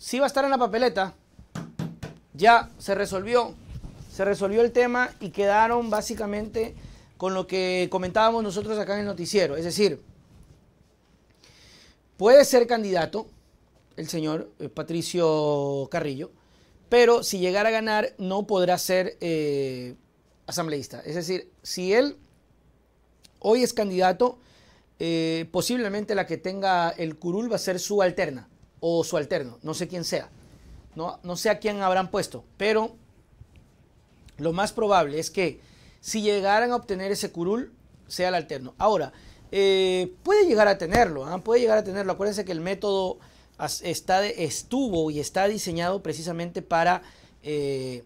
Si va a estar en la papeleta. Ya se resolvió, se resolvió el tema y quedaron básicamente con lo que comentábamos nosotros acá en el noticiero. Es decir, puede ser candidato el señor eh, Patricio Carrillo, pero si llegara a ganar no podrá ser eh, asambleísta. Es decir, si él hoy es candidato, eh, posiblemente la que tenga el curul va a ser su alterna o su alterno, no sé quién sea. No, no sé a quién habrán puesto, pero lo más probable es que si llegaran a obtener ese curul, sea el alterno. Ahora, eh, puede llegar a tenerlo, ¿ah? puede llegar a tenerlo. Acuérdense que el método está de, estuvo y está diseñado precisamente para eh,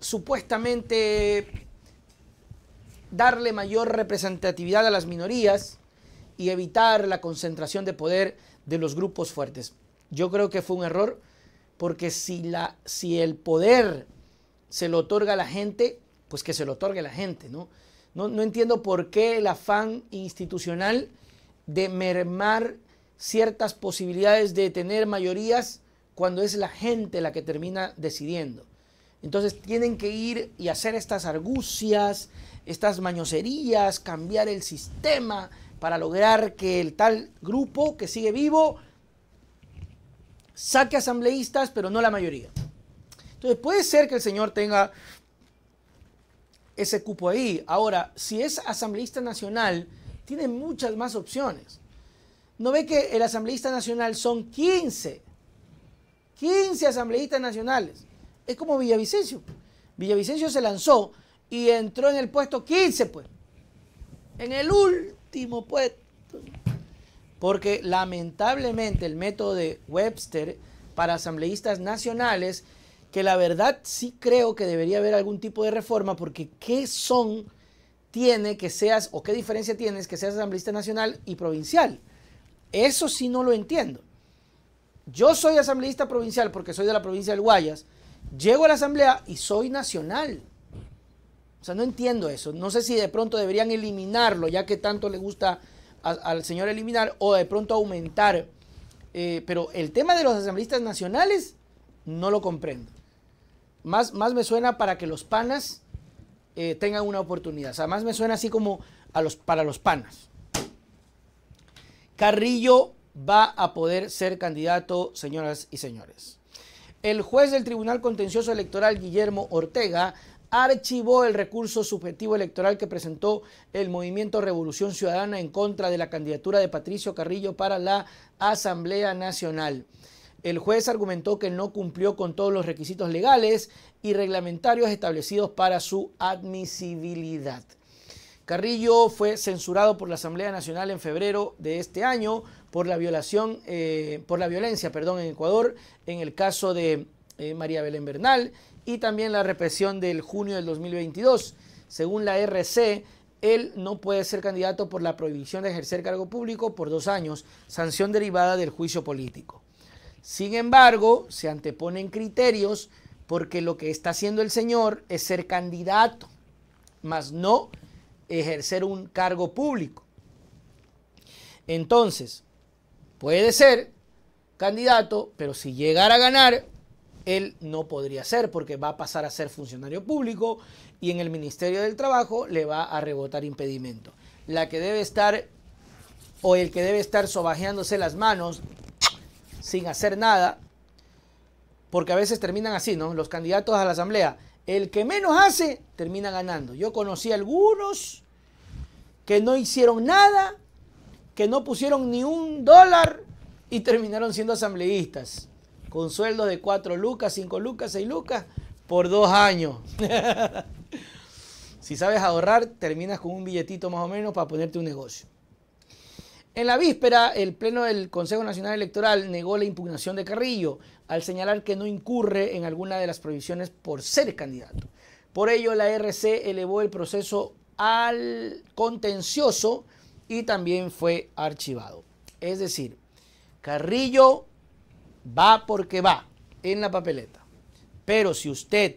supuestamente darle mayor representatividad a las minorías, y evitar la concentración de poder de los grupos fuertes. Yo creo que fue un error porque si, la, si el poder se lo otorga a la gente, pues que se lo otorgue a la gente, ¿no? No, no entiendo por qué el afán institucional de mermar ciertas posibilidades de tener mayorías cuando es la gente la que termina decidiendo. Entonces tienen que ir y hacer estas argucias, estas mañoserías, cambiar el sistema, para lograr que el tal grupo que sigue vivo saque asambleístas, pero no la mayoría. Entonces puede ser que el señor tenga ese cupo ahí. Ahora, si es asambleísta nacional, tiene muchas más opciones. ¿No ve que el asambleísta nacional son 15? 15 asambleístas nacionales. Es como Villavicencio. Villavicencio se lanzó y entró en el puesto 15, pues. En el, ul, porque lamentablemente el método de Webster para asambleístas nacionales, que la verdad sí creo que debería haber algún tipo de reforma, porque ¿qué son tiene que seas, o qué diferencia tienes que seas asambleísta nacional y provincial? Eso sí no lo entiendo. Yo soy asambleísta provincial porque soy de la provincia del Guayas, llego a la asamblea y soy nacional. O sea, no entiendo eso. No sé si de pronto deberían eliminarlo, ya que tanto le gusta al señor eliminar, o de pronto aumentar. Eh, pero el tema de los asambleístas nacionales no lo comprendo. Más, más me suena para que los panas eh, tengan una oportunidad. O sea, más me suena así como a los, para los panas. Carrillo va a poder ser candidato, señoras y señores. El juez del Tribunal Contencioso Electoral, Guillermo Ortega, archivó el recurso subjetivo electoral que presentó el movimiento Revolución Ciudadana en contra de la candidatura de Patricio Carrillo para la Asamblea Nacional. El juez argumentó que no cumplió con todos los requisitos legales y reglamentarios establecidos para su admisibilidad. Carrillo fue censurado por la Asamblea Nacional en febrero de este año por la violación, eh, por la violencia, perdón, en Ecuador en el caso de eh, María Belén Bernal y también la represión del junio del 2022. Según la RC, él no puede ser candidato por la prohibición de ejercer cargo público por dos años, sanción derivada del juicio político. Sin embargo, se anteponen criterios porque lo que está haciendo el señor es ser candidato, más no ejercer un cargo público. Entonces, puede ser candidato, pero si llegara a ganar, él no podría ser porque va a pasar a ser funcionario público y en el Ministerio del Trabajo le va a rebotar impedimento. La que debe estar o el que debe estar sobajeándose las manos sin hacer nada, porque a veces terminan así, ¿no? Los candidatos a la asamblea, el que menos hace termina ganando. Yo conocí algunos que no hicieron nada, que no pusieron ni un dólar y terminaron siendo asambleístas con sueldo de 4 lucas, 5 lucas, 6 lucas por dos años. si sabes ahorrar, terminas con un billetito más o menos para ponerte un negocio. En la víspera, el Pleno del Consejo Nacional Electoral negó la impugnación de Carrillo al señalar que no incurre en alguna de las provisiones por ser candidato. Por ello, la RC elevó el proceso al contencioso y también fue archivado. Es decir, Carrillo va porque va en la papeleta. Pero si usted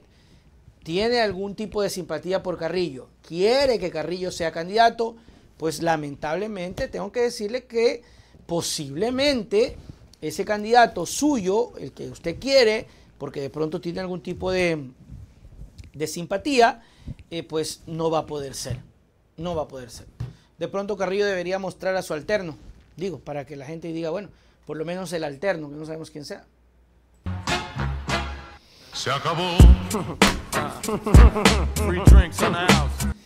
tiene algún tipo de simpatía por Carrillo, quiere que Carrillo sea candidato, pues lamentablemente tengo que decirle que posiblemente ese candidato suyo, el que usted quiere, porque de pronto tiene algún tipo de, simpatía, eh, pues no va a poder ser. No va a poder ser. De pronto Carrillo debería mostrar a su alterno, digo, para que la gente diga, bueno, por lo menos el alterno, que no sabemos quién sea. Se acabó.